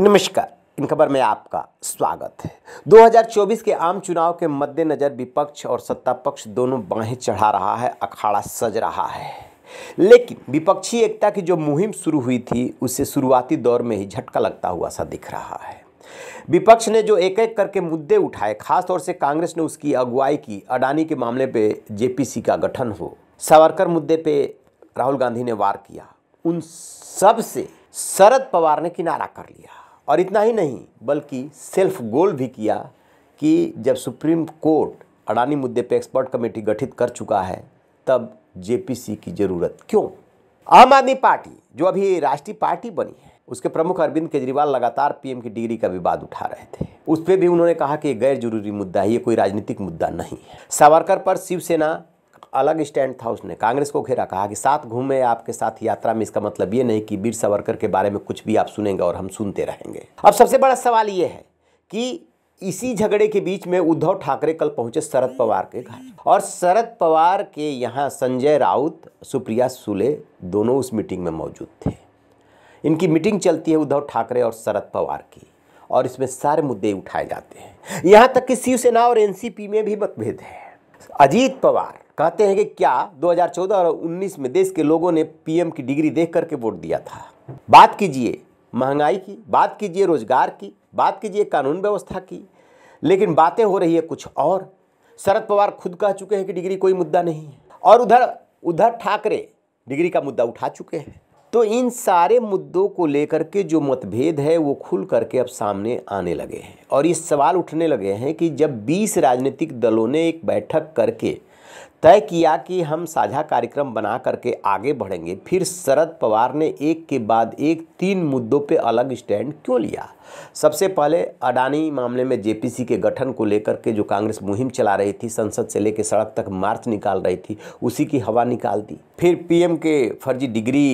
नमस्कार इन खबर में आपका स्वागत है 2024 के आम चुनाव के मद्देनज़र विपक्ष और सत्ता पक्ष दोनों बाहें चढ़ा रहा है अखाड़ा सज रहा है लेकिन विपक्षी एकता की जो मुहिम शुरू हुई थी उससे शुरुआती दौर में ही झटका लगता हुआ सा दिख रहा है विपक्ष ने जो एक एक करके मुद्दे उठाए खासतौर से कांग्रेस ने उसकी अगुवाई की अडानी के मामले पे जेपीसी का गठन हो सावरकर मुद्दे पे राहुल गांधी ने वार किया उन सब से शरद पवार ने किनारा कर लिया और इतना ही नहीं बल्कि सेल्फ गोल भी किया कि जब सुप्रीम कोर्ट अडानी मुद्दे पर एक्सपर्ट कमेटी गठित कर चुका है तब जेपीसी की ज़रूरत क्यों आम आदमी पार्टी जो अभी राष्ट्रीय पार्टी बनी है उसके प्रमुख अरविंद केजरीवाल लगातार पीएम की डिग्री का विवाद उठा रहे थे उस पर भी उन्होंने कहा कि गैर जरूरी मुद्दा है ये कोई राजनीतिक मुद्दा नहीं है सावरकर पर शिवसेना अलग स्टैंड था उसने कांग्रेस को घेरा कहा कि साथ घूमे आपके साथ यात्रा में इसका मतलब ये नहीं कि वीर सावरकर के बारे में कुछ भी आप सुनेंगे और हम सुनते रहेंगे अब सबसे बड़ा सवाल ये है कि इसी झगड़े के बीच में उद्धव ठाकरे कल पहुंचे शरद पवार के घर और शरद पवार के यहाँ संजय राउत सुप्रिया सुले दोनों उस मीटिंग में मौजूद थे इनकी मीटिंग चलती है उद्धव ठाकरे और शरद पवार की और इसमें सारे मुद्दे उठाए जाते हैं यहाँ तक कि शिवसेना और एनसीपी में भी मतभेद है अजीत पवार कहते हैं कि क्या 2014 और 19 में देश के लोगों ने पीएम की डिग्री देख करके वोट दिया था बात कीजिए महंगाई की बात कीजिए रोजगार की बात कीजिए कानून व्यवस्था की लेकिन बातें हो रही है कुछ और शरद पवार खुद कह चुके हैं कि डिग्री कोई मुद्दा नहीं है और उधर उधर ठाकरे डिग्री का मुद्दा उठा चुके हैं तो इन सारे मुद्दों को लेकर के जो मतभेद है वो खुल करके अब सामने आने लगे हैं और ये सवाल उठने लगे हैं कि जब 20 राजनीतिक दलों ने एक बैठक करके तय किया कि हम साझा कार्यक्रम बना करके आगे बढ़ेंगे फिर शरद पवार ने एक के बाद एक तीन मुद्दों पे अलग स्टैंड क्यों लिया सबसे पहले अडानी मामले में जेपीसी के गठन को लेकर के जो कांग्रेस मुहिम चला रही थी संसद से लेकर सड़क तक मार्च निकाल रही थी उसी की हवा निकाल दी फिर पीएम के फर्जी डिग्री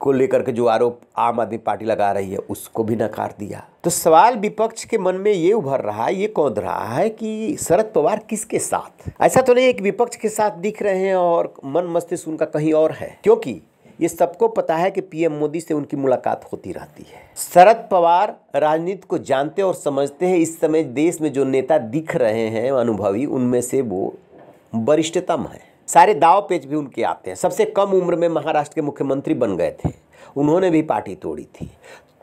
को लेकर के जो आरोप आम आदमी पार्टी लगा रही है उसको भी नकार दिया तो सवाल विपक्ष के मन में ये उभर रहा है ये कौन रहा है कि शरद पवार किसके साथ ऐसा तो नहीं एक विपक्ष के साथ दिख रहे हैं और मन मस्तिष्क उनका कहीं और है क्योंकि ये सबको पता है कि पीएम मोदी से उनकी मुलाकात होती रहती है शरद पवार राजनीति को जानते और समझते हैं इस समय देश में जो नेता दिख रहे हैं अनुभवी उनमें से वो वरिष्ठतम है सारे दाव पेच भी उनके आते हैं सबसे कम उम्र में महाराष्ट्र के मुख्यमंत्री बन गए थे उन्होंने भी पार्टी तोड़ी थी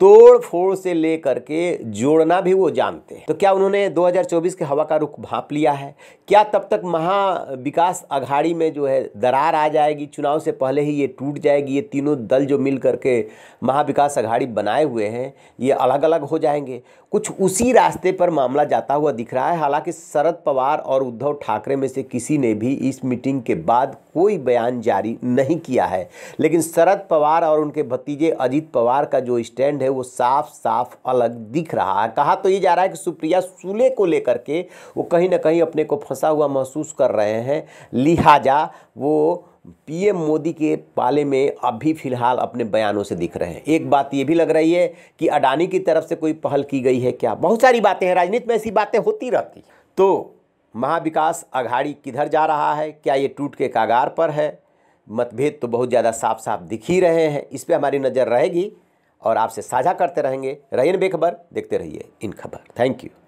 तोड़ फोड़ से ले करके जोड़ना भी वो जानते हैं तो क्या उन्होंने 2024 के हवा का रुख भाप लिया है क्या तब तक महा विकास अघाड़ी में जो है दरार आ जाएगी चुनाव से पहले ही ये टूट जाएगी ये तीनों दल जो मिल करके महाविकास अघाड़ी बनाए हुए हैं ये अलग अलग हो जाएंगे कुछ उसी रास्ते पर मामला जाता हुआ दिख रहा है हालांकि शरद पवार और उद्धव ठाकरे में से किसी ने भी इस मीटिंग के बाद कोई बयान जारी नहीं किया है लेकिन शरद पवार और उनके भतीजे अजीत पवार का जो स्टैंड है वो साफ साफ अलग दिख रहा है कहा तो ये जा रहा है कि सुप्रिया सूले को लेकर के वो कहीं ना कहीं अपने को फंसा हुआ महसूस कर रहे हैं लिहाजा वो पीएम मोदी के पाले में अभी फिलहाल अपने बयानों से दिख रहे हैं एक बात ये भी लग रही है कि अडानी की तरफ से कोई पहल की गई है क्या बहुत सारी बातें हैं राजनीति में ऐसी बातें होती रहती तो महाविकास अघाड़ी किधर जा रहा है क्या ये टूट के कागार पर है मतभेद तो बहुत ज़्यादा साफ साफ दिख ही रहे हैं इस पर हमारी नज़र रहेगी और आपसे साझा करते रहेंगे रहिए बेखबर देखते रहिए इन खबर थैंक यू